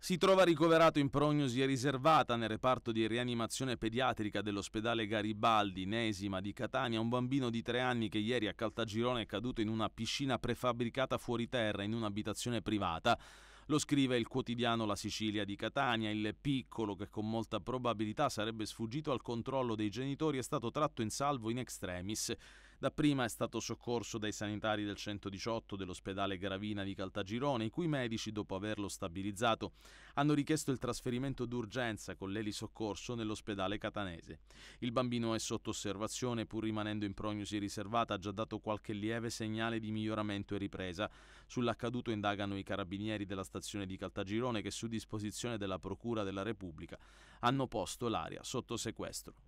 Si trova ricoverato in prognosi riservata nel reparto di rianimazione pediatrica dell'ospedale Garibaldi, Nesima di Catania, un bambino di tre anni che ieri a Caltagirone è caduto in una piscina prefabbricata fuori terra in un'abitazione privata. Lo scrive il quotidiano La Sicilia di Catania. Il piccolo, che con molta probabilità sarebbe sfuggito al controllo dei genitori, è stato tratto in salvo in extremis. Dapprima è stato soccorso dai sanitari del 118 dell'ospedale Gravina di Caltagirone, i cui medici, dopo averlo stabilizzato, hanno richiesto il trasferimento d'urgenza con l'elisoccorso nell'ospedale catanese. Il bambino è sotto osservazione, pur rimanendo in prognosi riservata, ha già dato qualche lieve segnale di miglioramento e ripresa. Sull'accaduto indagano i carabinieri della stazione di Caltagirone che su disposizione della Procura della Repubblica hanno posto l'area sotto sequestro.